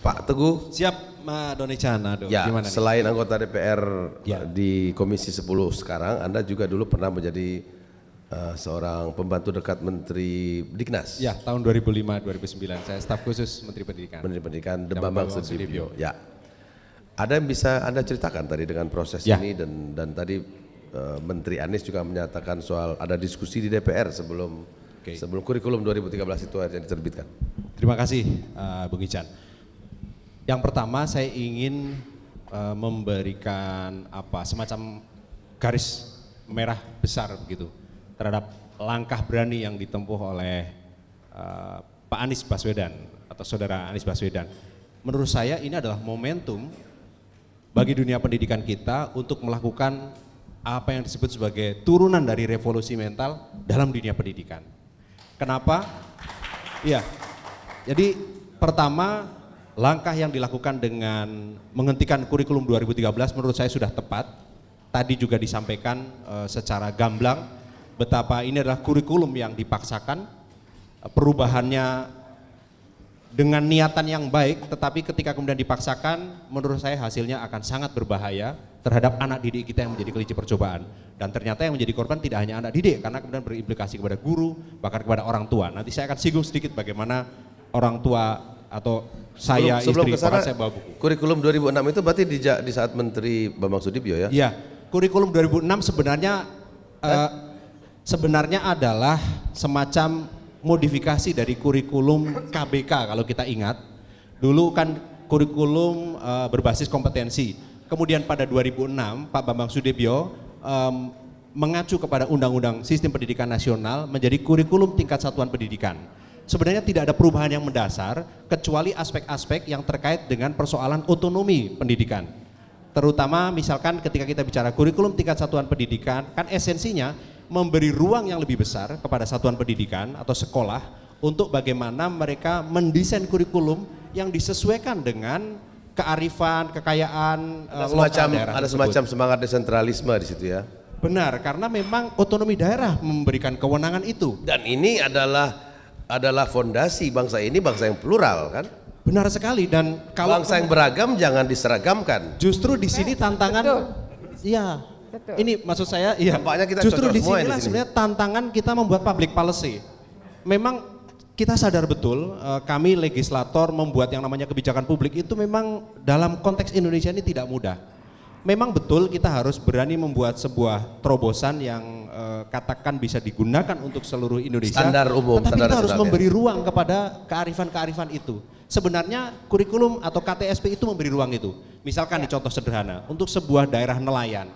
Pak Teguh. Siap, Ma Doni Cana. Aduh, ya, gimana selain anggota DPR ya. Eh, di Komisi 10 sekarang, Anda juga dulu pernah menjadi uh, seorang pembantu dekat Menteri Diknas. Ya, tahun 2005-2009 saya staf khusus Menteri Pendidikan. Menteri Pendidikan Dembambang Sudibyo. Ya. Ada yang bisa Anda ceritakan tadi dengan proses ya. ini dan dan tadi eh, Menteri Anies juga menyatakan soal ada diskusi di DPR sebelum okay. sebelum kurikulum 2013 itu yang diterbitkan. Terima kasih uh, Bung Ican. Yang pertama saya ingin uh, memberikan apa semacam garis merah besar begitu terhadap langkah berani yang ditempuh oleh uh, Pak Anies Baswedan atau saudara Anies Baswedan. Menurut saya ini adalah momentum bagi dunia pendidikan kita untuk melakukan apa yang disebut sebagai turunan dari revolusi mental dalam dunia pendidikan. Kenapa? Iya. Jadi pertama langkah yang dilakukan dengan menghentikan kurikulum 2013 menurut saya sudah tepat. Tadi juga disampaikan e, secara gamblang betapa ini adalah kurikulum yang dipaksakan, eh, perubahannya dengan niatan yang baik, tetapi ketika kemudian dipaksakan, menurut saya hasilnya akan sangat berbahaya terhadap anak didik kita yang menjadi kelinci percobaan. Dan ternyata yang menjadi korban tidak hanya anak didik, karena kemudian berimplikasi kepada guru, bahkan kepada orang tua. Nanti saya akan singgung sedikit bagaimana orang tua atau saya sebelum, istri kesana, saya bawa buku. Kurikulum 2006 itu berarti di, di saat Menteri Bambang Sudibyo ya? Iya, kurikulum 2006 sebenarnya eh? uh, sebenarnya adalah semacam modifikasi dari kurikulum KBK kalau kita ingat. Dulu kan kurikulum uh, berbasis kompetensi. Kemudian pada 2006 Pak Bambang Sudibyo um, mengacu kepada Undang-Undang Sistem Pendidikan Nasional menjadi kurikulum tingkat satuan pendidikan sebenarnya tidak ada perubahan yang mendasar kecuali aspek-aspek yang terkait dengan persoalan otonomi pendidikan. Terutama misalkan ketika kita bicara kurikulum tingkat satuan pendidikan, kan esensinya memberi ruang yang lebih besar kepada satuan pendidikan atau sekolah untuk bagaimana mereka mendesain kurikulum yang disesuaikan dengan kearifan, kekayaan eh, ada semacam daerah ada semacam semangat desentralisme di situ ya. Benar, karena memang otonomi daerah memberikan kewenangan itu. Dan ini adalah adalah fondasi bangsa ini bangsa yang plural kan? Benar sekali dan kalau bangsa yang beragam jangan diseragamkan. Justru di sini tantangan Betul. Iya. Ini maksud saya iya. Tampaknya kita justru di sini. sebenarnya tantangan kita membuat public policy. Memang kita sadar betul eh, kami legislator membuat yang namanya kebijakan publik itu memang dalam konteks Indonesia ini tidak mudah memang betul kita harus berani membuat sebuah terobosan yang eh, katakan bisa digunakan untuk seluruh Indonesia. Standar umum. Tetapi standar kita harus memberi ruang kepada kearifan-kearifan itu. Sebenarnya kurikulum atau KTSP itu memberi ruang itu. Misalkan ya. di contoh sederhana, untuk sebuah daerah nelayan,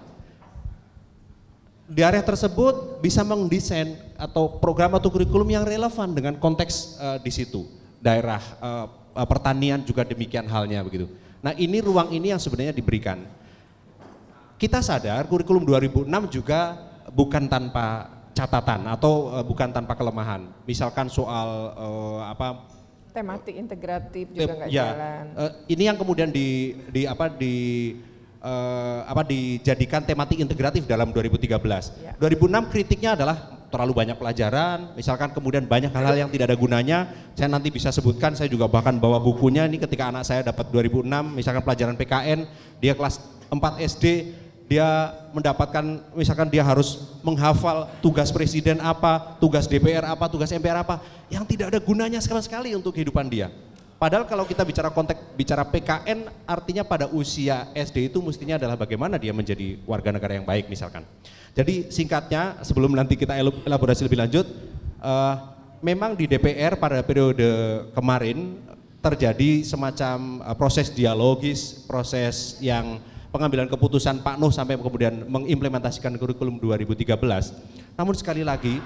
di area tersebut bisa mendesain atau program atau kurikulum yang relevan dengan konteks uh, di situ. Daerah uh, pertanian juga demikian halnya begitu. Nah ini ruang ini yang sebenarnya diberikan kita sadar kurikulum 2006 juga bukan tanpa catatan atau eh, bukan tanpa kelemahan. Misalkan soal uh, apa tematik integratif juga nggak ya, jalan. Uh, ini yang kemudian di di apa di uh, apa dijadikan tematik integratif dalam 2013. Ya. 2006 kritiknya adalah terlalu banyak pelajaran, misalkan kemudian banyak hal-hal yang tidak ada gunanya. Saya nanti bisa sebutkan, saya juga bahkan bawa bukunya ini ketika anak saya dapat 2006 misalkan pelajaran PKN, dia kelas 4 SD dia mendapatkan misalkan dia harus menghafal tugas presiden apa, tugas DPR apa, tugas MPR apa yang tidak ada gunanya sama sekali untuk kehidupan dia. Padahal kalau kita bicara konteks bicara PKN artinya pada usia SD itu mestinya adalah bagaimana dia menjadi warga negara yang baik misalkan. Jadi singkatnya sebelum nanti kita elaborasi lebih lanjut uh, memang di DPR pada periode kemarin terjadi semacam eh, proses dialogis, proses yang pengambilan keputusan Pak Nuh sampai kemudian mengimplementasikan kurikulum 2013. Namun sekali lagi,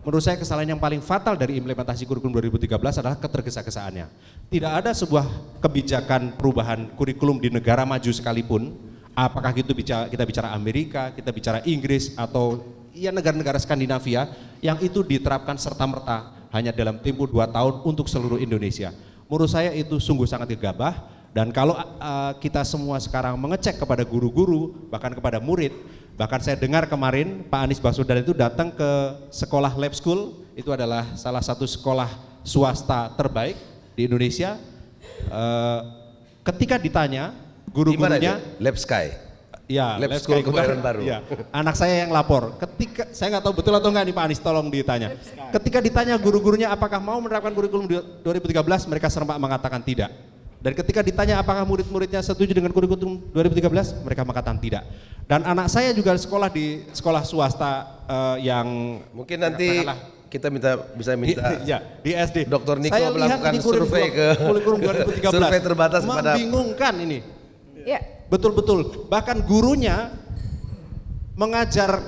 menurut saya kesalahan yang paling fatal dari implementasi kurikulum 2013 adalah ketergesa-gesaannya. Tidak ada sebuah kebijakan perubahan kurikulum di negara maju sekalipun, apakah itu bicara, kita bicara Amerika, kita bicara Inggris atau ya negara-negara Skandinavia yang itu diterapkan serta-merta hanya dalam tempo dua tahun untuk seluruh Indonesia. Menurut saya itu sungguh sangat gegabah dan kalau uh, kita semua sekarang mengecek kepada guru-guru, bahkan kepada murid, bahkan saya dengar kemarin Pak Anies Baswedan itu datang ke sekolah lab school, itu adalah salah satu sekolah swasta terbaik di Indonesia. Uh, ketika ditanya guru-gurunya, lab sky. Ya, lab, lab school kebayoran baru. Ya, anak saya yang lapor. Ketika saya nggak tahu betul atau enggak nih Pak Anies, tolong ditanya. Ketika ditanya guru-gurunya apakah mau menerapkan kurikulum 2013, mereka serempak mengatakan tidak. Dan ketika ditanya apakah murid-muridnya setuju dengan kurikulum 2013, mereka mengatakan tidak. Dan anak saya juga sekolah di sekolah swasta uh, yang mungkin nanti kita minta bisa minta iya, di, ya, di SD. Dokter Niko saya melakukan survei ke kurikulum 2013. survei terbatas pada membingungkan ini. Ya. Betul-betul. Bahkan gurunya mengajar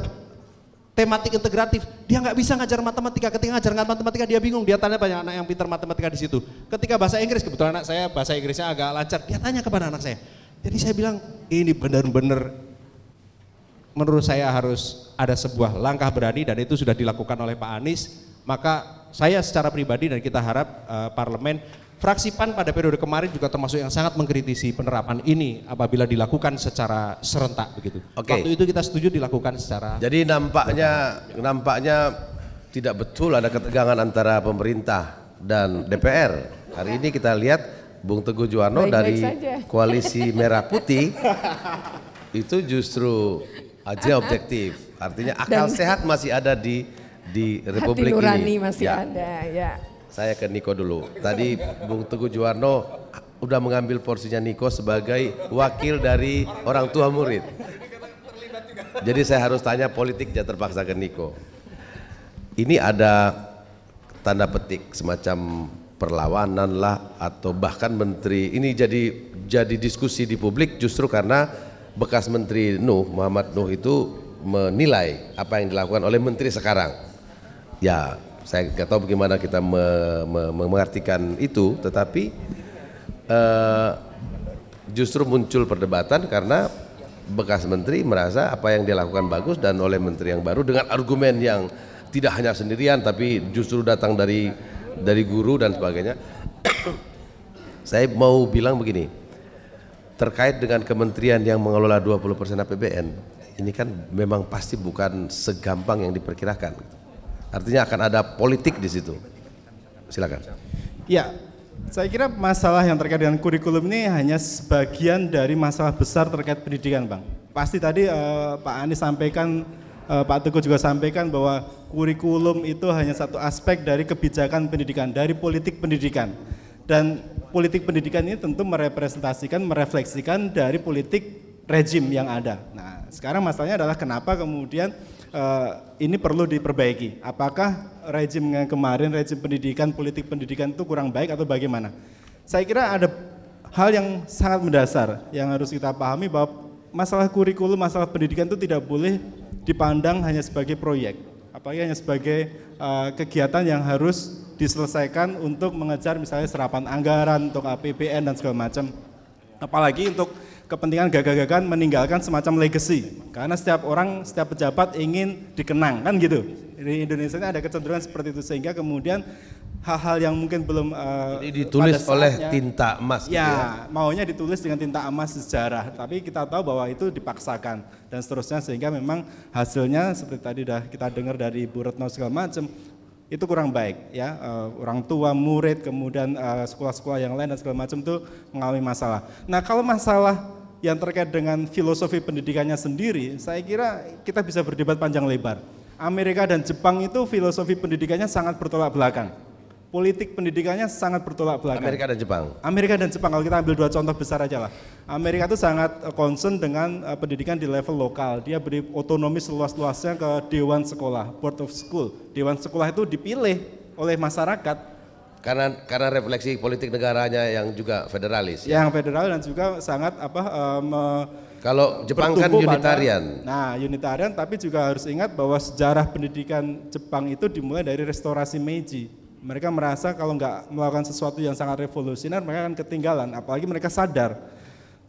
tematik integratif. Dia nggak bisa ngajar matematika. Ketika ngajar matematika dia bingung. Dia tanya banyak anak yang pintar matematika di situ. Ketika bahasa Inggris kebetulan anak saya bahasa Inggrisnya agak lancar. Dia tanya kepada anak saya. Jadi saya bilang ini benar-benar menurut saya harus ada sebuah langkah berani dan itu sudah dilakukan oleh Pak Anies. Maka saya secara pribadi dan kita harap uh, parlemen fraksi PAN pada periode kemarin juga termasuk yang sangat mengkritisi penerapan ini apabila dilakukan secara serentak begitu. Okay. Waktu itu kita setuju dilakukan secara Jadi nampaknya berkata. nampaknya tidak betul ada ketegangan antara pemerintah dan DPR. Hari ini kita lihat Bung Teguh Juwarno dari saja. koalisi Merah Putih itu justru aja objektif. Artinya akal dan, sehat masih ada di di Republik Hati ini. masih ya. ada, ya. Saya ke Niko dulu. Tadi Bung Teguh Juwarno udah mengambil porsinya Niko sebagai wakil dari orang tua murid. Jadi saya harus tanya politik jangan terpaksa ke Niko. Ini ada tanda petik semacam perlawanan lah atau bahkan menteri ini jadi jadi diskusi di publik justru karena bekas menteri Nuh Muhammad Nuh itu menilai apa yang dilakukan oleh menteri sekarang ya saya nggak tahu bagaimana kita me, me, mengartikan itu, tetapi uh, justru muncul perdebatan karena bekas menteri merasa apa yang dilakukan bagus dan oleh menteri yang baru dengan argumen yang tidak hanya sendirian tapi justru datang dari dari guru dan sebagainya. Saya mau bilang begini, terkait dengan kementerian yang mengelola 20% APBN, ini kan memang pasti bukan segampang yang diperkirakan. Artinya akan ada politik di situ. Silakan. Ya, saya kira masalah yang terkait dengan kurikulum ini hanya sebagian dari masalah besar terkait pendidikan, Bang. Pasti tadi uh, Pak Anies sampaikan, uh, Pak Teguh juga sampaikan bahwa kurikulum itu hanya satu aspek dari kebijakan pendidikan, dari politik pendidikan. Dan politik pendidikan ini tentu merepresentasikan, merefleksikan dari politik rejim yang ada. Nah, sekarang masalahnya adalah kenapa kemudian Eh, ini perlu diperbaiki. Apakah rejim yang kemarin, rejim pendidikan, politik pendidikan itu kurang baik atau bagaimana? Saya kira ada hal yang sangat mendasar yang harus kita pahami bahwa masalah kurikulum, masalah pendidikan itu tidak boleh dipandang hanya sebagai proyek, apalagi hanya sebagai uh, kegiatan yang harus diselesaikan untuk mengejar misalnya serapan anggaran untuk APBN dan segala macam. Apalagi untuk kepentingan gagah-gagahan meninggalkan semacam legacy. Karena setiap orang, setiap pejabat ingin dikenang, kan gitu. Di Indonesia ini ada kecenderungan seperti itu sehingga kemudian hal-hal yang mungkin belum uh, Jadi ditulis saatnya, oleh tinta emas. Gitu ya, gitu ya, maunya ditulis dengan tinta emas sejarah, tapi kita tahu bahwa itu dipaksakan dan seterusnya sehingga memang hasilnya seperti tadi dah kita dengar dari Bu Retno segala macam itu kurang baik ya uh, orang tua murid kemudian eh, sekolah-sekolah uh, yang lain dan segala macam itu mengalami masalah. Nah kalau masalah yang terkait dengan filosofi pendidikannya sendiri, saya kira kita bisa berdebat panjang lebar. Amerika dan Jepang itu filosofi pendidikannya sangat bertolak belakang. Politik pendidikannya sangat bertolak belakang. Amerika dan Jepang. Amerika dan Jepang kalau kita ambil dua contoh besar aja lah. Amerika itu sangat eh, concern dengan eh, pendidikan di level lokal. Dia beri otonomi seluas-luasnya ke dewan sekolah, board of school. Dewan sekolah itu dipilih oleh masyarakat karena karena refleksi politik negaranya yang juga federalis. Ya. Yang ya. federal dan juga sangat apa um, kalau Jepang kan unitarian. Pada, nah, unitarian tapi juga harus ingat bahwa sejarah pendidikan Jepang itu dimulai dari restorasi Meiji. Mereka merasa kalau nggak melakukan sesuatu yang sangat revolusioner mereka akan ketinggalan, apalagi mereka sadar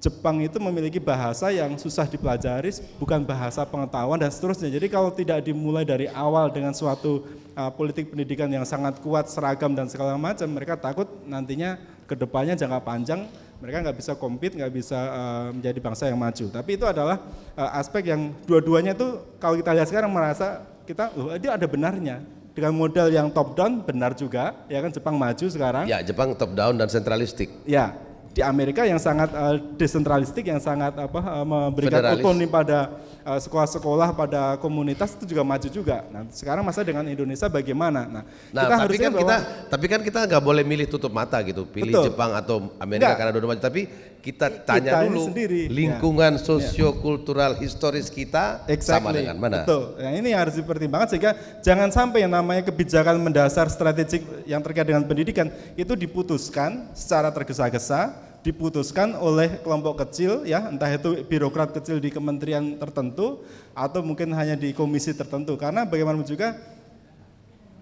Jepang itu memiliki bahasa yang susah dipelajari, bukan bahasa pengetahuan dan seterusnya. Jadi kalau tidak dimulai dari awal dengan suatu uh, politik pendidikan yang sangat kuat, seragam dan segala macam, mereka takut nantinya kedepannya jangka panjang mereka nggak bisa compete, nggak bisa uh, menjadi bangsa yang maju. Tapi itu adalah uh, aspek yang dua-duanya itu kalau kita lihat sekarang merasa kita, oh dia ada benarnya dengan modal yang top down benar juga, ya kan Jepang maju sekarang. Ya Jepang top down dan sentralistik. Ya, di Amerika yang sangat uh, desentralistik yang sangat apa uh, memberikan otonomi pada eh, sekolah-sekolah uh, pada komunitas itu juga maju juga. Nah, sekarang masa dengan Indonesia bagaimana? Nah, nah kita tapi kan kita tapi kan kita nggak boleh milih tutup mata gitu, pilih betul. Jepang atau Amerika enggak. karena dua-duanya. Tapi kita tanya kita dulu sendiri. Ya. lingkungan ya. sosiokultural ya. historis kita exactly. sama dengan mana. Betul. Nah, ini harus dipertimbangkan sehingga jangan sampai yang namanya kebijakan mendasar strategik yang terkait dengan pendidikan itu diputuskan secara tergesa-gesa diputuskan oleh kelompok kecil ya entah itu birokrat kecil di kementerian tertentu atau mungkin hanya di komisi tertentu karena bagaimanapun juga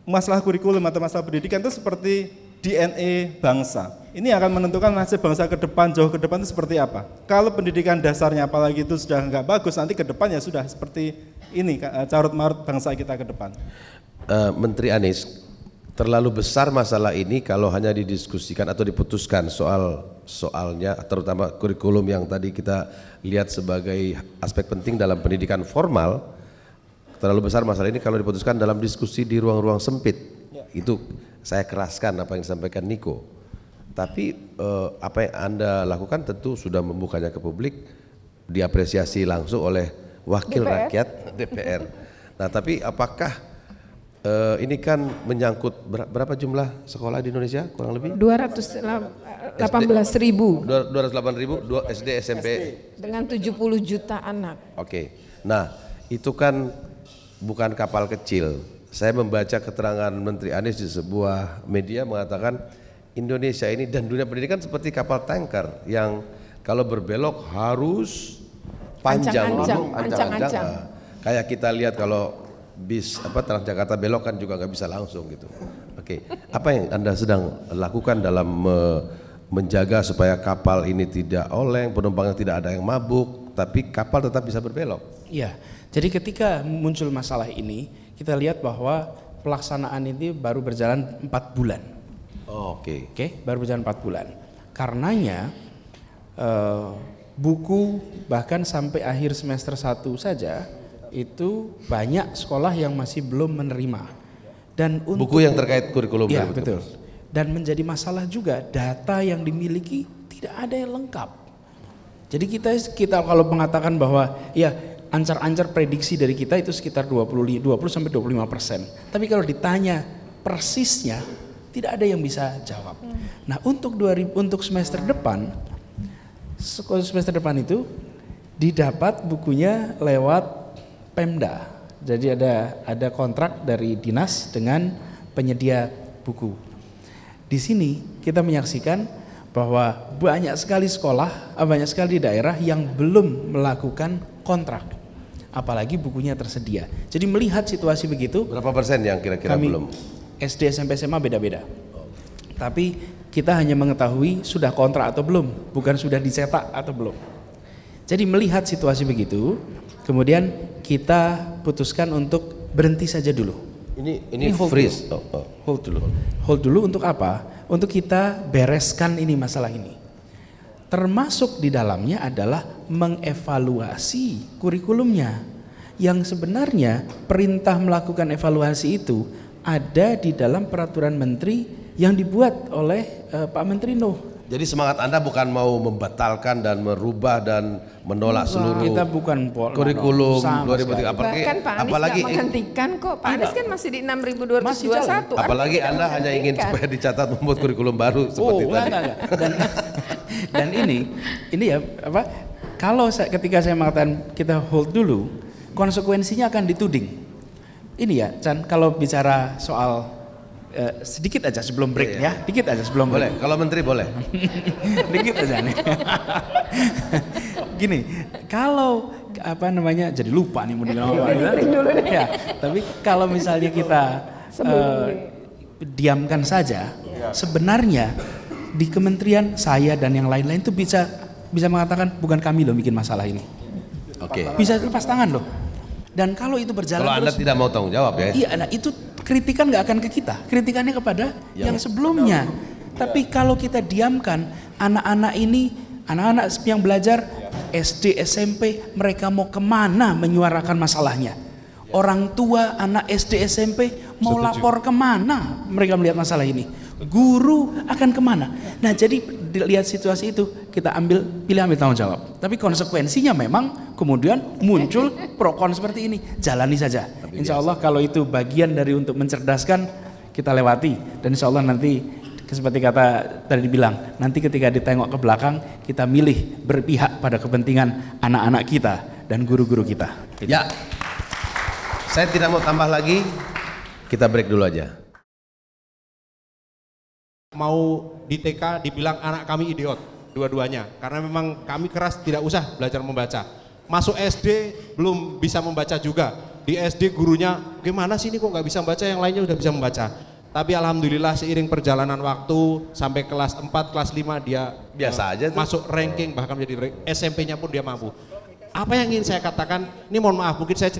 masalah kurikulum atau masalah pendidikan itu seperti DNA e bangsa. Ini akan menentukan nasib bangsa ke depan, jauh ke depan itu seperti apa. Kalau pendidikan dasarnya apalagi itu sudah nggak bagus, nanti ke depan ya sudah seperti ini, eh, carut marut bangsa kita ke depan. Uh, Menteri Anies, terlalu besar masalah ini kalau hanya didiskusikan atau diputuskan soal soalnya, terutama kurikulum yang tadi kita lihat sebagai aspek penting dalam pendidikan formal. Terlalu besar masalah ini kalau diputuskan dalam diskusi di ruang-ruang sempit. Ya. Itu saya keraskan apa yang disampaikan Niko. Tapi eh, apa yang Anda lakukan tentu sudah membukanya ke publik, diapresiasi langsung oleh wakil DPR. rakyat DPR. Nah, tapi apakah eh, ini kan menyangkut ber berapa jumlah sekolah di Indonesia kurang lebih? 218 ribu. 208 ribu SD SMP. Dengan 70 juta anak. Oke, okay. nah itu kan bukan kapal kecil saya membaca keterangan Menteri Anies di sebuah media mengatakan Indonesia ini dan dunia pendidikan seperti kapal tanker yang kalau berbelok harus panjang ancang, ancang, nah, kayak kita lihat kalau bis apa Transjakarta belok kan juga nggak bisa langsung gitu. Oke, okay. apa yang anda sedang lakukan dalam me menjaga supaya kapal ini tidak oleng, penumpangnya tidak ada yang mabuk, tapi kapal tetap bisa berbelok? Iya, jadi ketika muncul masalah ini, kita lihat bahwa pelaksanaan ini baru berjalan empat bulan. Oh, Oke. Okay. Oke, okay, baru berjalan empat bulan. Karenanya uh, buku bahkan sampai akhir semester satu saja itu banyak sekolah yang masih belum menerima. Dan untuk buku yang terkait kurikulum. Iya, betul. betul. Dan menjadi masalah juga data yang dimiliki tidak ada yang lengkap. Jadi kita kita kalau mengatakan bahwa ya ancar-ancar prediksi dari kita itu sekitar 20 20 sampai 25 persen. Tapi kalau ditanya persisnya tidak ada yang bisa jawab. Hmm. Nah untuk 2000 untuk semester depan semester depan itu didapat bukunya lewat Pemda. Jadi ada ada kontrak dari dinas dengan penyedia buku. Di sini kita menyaksikan bahwa banyak sekali sekolah, eh, banyak sekali daerah yang belum melakukan kontrak apalagi bukunya tersedia. Jadi melihat situasi begitu. Berapa persen yang kira-kira belum? SD, SMP, SMA beda-beda. Oh. Tapi kita hanya mengetahui sudah kontrak atau belum, bukan sudah dicetak atau belum. Jadi melihat situasi begitu, kemudian kita putuskan untuk berhenti saja dulu. Ini ini, ini hold freeze. Dulu. Oh, oh. Hold dulu. Hold dulu untuk apa? Untuk kita bereskan ini masalah ini termasuk di dalamnya adalah mengevaluasi kurikulumnya. Yang sebenarnya perintah melakukan evaluasi itu ada di dalam peraturan menteri yang dibuat oleh uh, Pak Menteri Nuh jadi semangat Anda bukan mau membatalkan dan merubah dan menolak bukan. seluruh kita bukan pol, kurikulum 2003 apalagi Bahkan Pak Anies apalagi menghentikan kok. Pak Anies kan masih di 6221. Apalagi Anda hanya ingin supaya dicatat membuat kurikulum baru oh, seperti oh, tadi. Enggak, enggak. Dan, dan ini ini ya apa kalau saya, ketika saya mengatakan kita hold dulu konsekuensinya akan dituding. Ini ya Chan kalau bicara soal Uh, sedikit aja sebelum break iya, iya. ya, sedikit aja sebelum boleh. Break. Kalau menteri boleh. sedikit aja nih. Gini, kalau apa namanya jadi lupa nih mau dibilang apa. dulu Ya, iya. tapi kalau misalnya kita uh, diamkan saja, ya. sebenarnya di kementerian saya dan yang lain-lain itu bisa bisa mengatakan bukan kami loh bikin masalah ini. Oke. Okay. Bisa lepas tangan loh. Dan kalau itu berjalan kalau terus, Anda tidak mau tanggung jawab ya. Iya, nah itu kritikan nggak akan ke kita, kritikannya kepada ya, yang, yang sebelumnya. Ya, ya. Tapi kalau kita diamkan, anak-anak ini, anak-anak yang belajar ya. SD, SMP, mereka mau kemana menyuarakan masalahnya? Orang tua anak SD, SMP mau Setuju. lapor kemana mereka melihat masalah ini? guru akan kemana? Nah jadi dilihat situasi itu kita ambil pilih ambil tanggung jawab. Tapi konsekuensinya memang kemudian muncul pro kon seperti ini. Jalani saja. Insya Allah kalau itu bagian dari untuk mencerdaskan kita lewati dan insya Allah nanti seperti kata tadi dibilang nanti ketika ditengok ke belakang kita milih berpihak pada kepentingan anak-anak kita dan guru-guru kita. Ya, saya tidak mau tambah lagi. Kita break dulu aja mau di TK dibilang anak kami idiot dua-duanya karena memang kami keras tidak usah belajar membaca masuk SD belum bisa membaca juga di SD gurunya gimana sih ini kok nggak bisa membaca yang lainnya udah bisa membaca tapi alhamdulillah seiring perjalanan waktu sampai kelas 4 kelas 5 dia biasa eh, aja tuh. masuk ranking bahkan menjadi SMP-nya pun dia mampu apa yang ingin saya katakan ini mohon maaf mungkin saya